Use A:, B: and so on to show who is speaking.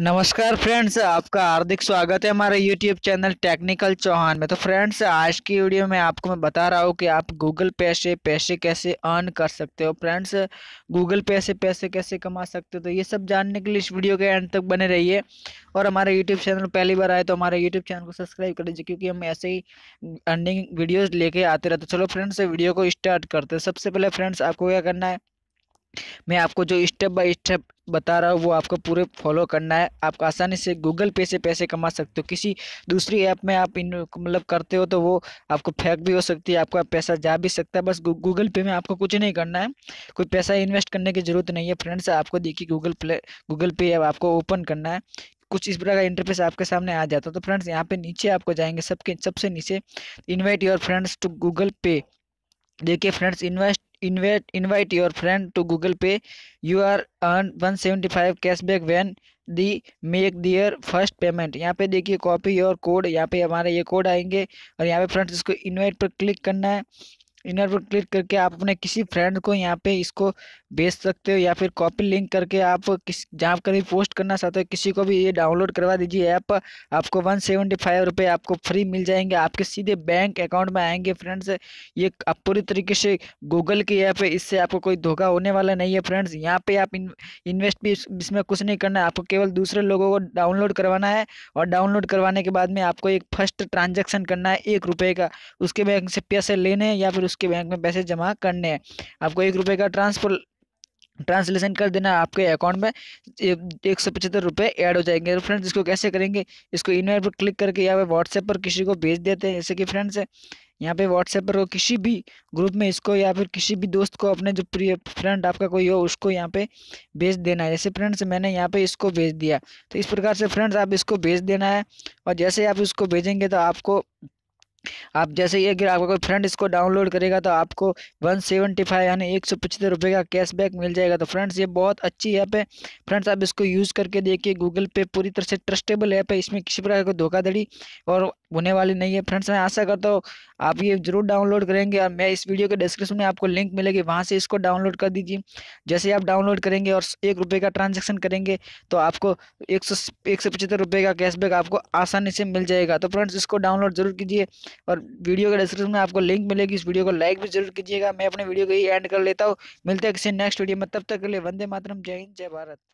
A: नमस्कार फ्रेंड्स आपका हार्दिक स्वागत है हमारे यूट्यूब चैनल टेक्निकल चौहान में तो फ्रेंड्स आज की वीडियो में आपको मैं बता रहा हूँ कि आप गूगल पे से पैसे कैसे अर्न कर सकते हो फ्रेंड्स गूगल पे से पैसे कैसे कमा सकते हो तो ये सब जानने के लिए इस वीडियो के एंड तक बने रहिए और हमारे यूट्यूब चैनल पहली बार आए तो हमारे यूट्यूब चैनल को सब्सक्राइब कर लीजिए क्योंकि हम ऐसे ही अर्निंग वीडियोज़ लेके आते रहते चलो फ्रेंड्स वीडियो को स्टार्ट करते सबसे पहले फ्रेंड्स आपको क्या करना है मैं आपको जो स्टेप बाय स्टेप बता रहा हूँ वो आपको पूरे फॉलो करना है आप आसानी से गूगल पे से पैसे कमा सकते हो किसी दूसरी ऐप में आप इन मतलब करते हो तो वो आपको फेंक भी हो सकती है आपका पैसा जा भी सकता है बस गूगल पे में आपको कुछ नहीं करना है कोई पैसा इन्वेस्ट करने की ज़रूरत नहीं है फ्रेंड्स आपको देखिए Google play Google pay app आपको ओपन करना है कुछ इस प्रकार का इंटरफेस आपके सामने आ जाता है तो फ्रेंड्स यहाँ पे नीचे आपको जाएंगे सबके सबसे नीचे invite your friends to Google pay देखिए friends invest invite invite your friend to Google pay you are earn one seventy five cashback when they make their first payment यहाँ पे देखिए कॉपी और कोड यहाँ पे हमारे ये कोड आएंगे और यहाँ पे फ्रेंड्स इसको इन्वाइट पर क्लिक करना है इनर पर क्लिक करके आप अपने किसी फ्रेंड को यहाँ पे इसको भेज सकते हो या फिर कॉपी लिंक करके आप किस जहाँ पर भी पोस्ट करना चाहते हो किसी को भी ये डाउनलोड करवा दीजिए ऐप आपको वन सेवेंटी फाइव रुपये आपको फ्री मिल जाएंगे आपके सीधे बैंक अकाउंट में आएंगे फ्रेंड्स ये आप पूरी तरीके से गूगल की ऐप है इससे आपको कोई धोखा होने वाला नहीं है फ्रेंड्स यहाँ पर आप इन, इन्वेस्ट भी इसमें कुछ नहीं करना है आपको केवल दूसरे लोगों को डाउनलोड करवाना है और डाउनलोड करवाने के बाद में आपको एक फर्स्ट ट्रांजेक्शन करना है एक रुपये का उसके बैंक से पैसे लेने या फिर उसके बैंक में पैसे जमा करने हैं आपको एक रुपये का ट्रांसफर ट्रांसलेशन कर देना आपके अकाउंट में एक सौ पचहत्तर रुपये ऐड हो जाएंगे तो फ्रेंड्स इसको कैसे करेंगे इसको इनवाइट पर क्लिक करके या फिर व्हाट्सएप पर किसी को भेज देते हैं जैसे कि फ्रेंड्स यहाँ पे व्हाट्सएप पर किसी भी ग्रुप में इसको या फिर किसी भी दोस्त को अपने जो प्रिय फ्रेंड आपका कोई हो उसको यहाँ पे भेज देना है जैसे फ्रेंड्स मैंने यहाँ पे इसको भेज दिया तो इस प्रकार से फ्रेंड्स आप इसको भेज देना है और जैसे आप इसको भेजेंगे तो आपको आप जैसे ही अगर आपका कोई फ्रेंड इसको डाउनलोड करेगा तो आपको वन सेवेंटी फाइव यानी एक सौ पचहत्तर रुपये का कैशबैक मिल जाएगा तो फ्रेंड्स ये बहुत अच्छी ऐप है फ्रेंड्स आप इसको यूज़ करके देखिए गूगल पे पूरी तरह से ट्रस्टेबल ऐप है इसमें किसी प्रकार का धोखाधड़ी और होने वाली नहीं है फ्रेंड्स मैं आशा करता हूँ आप ये जरूर डाउनलोड करेंगे और मैं इस वीडियो के डिस्क्रिप्शन में आपको लिंक मिलेगी वहाँ से इसको डाउनलोड कर दीजिए जैसे आप डाउनलोड करेंगे और एक रुपये का ट्रांजेक्शन करेंगे तो आपको एक सौ एक सौ पचहत्तर रुपये का कैशबैक आपको आसानी से मिल जाएगा तो फ्रेंड्स इसको डाउनलोड जरूर कीजिए और वीडियो के डिस्क्रिप्शन में आपको लिंक मिलेगी इस वीडियो को लाइक भी जरूर कीजिएगा मैं अपने वीडियो को ही एंड कर लेता हूँ मिलते हैं किसी नेक्स्ट वीडियो में तब तक के लिए वंदे मातरम जय हिंद जय भारत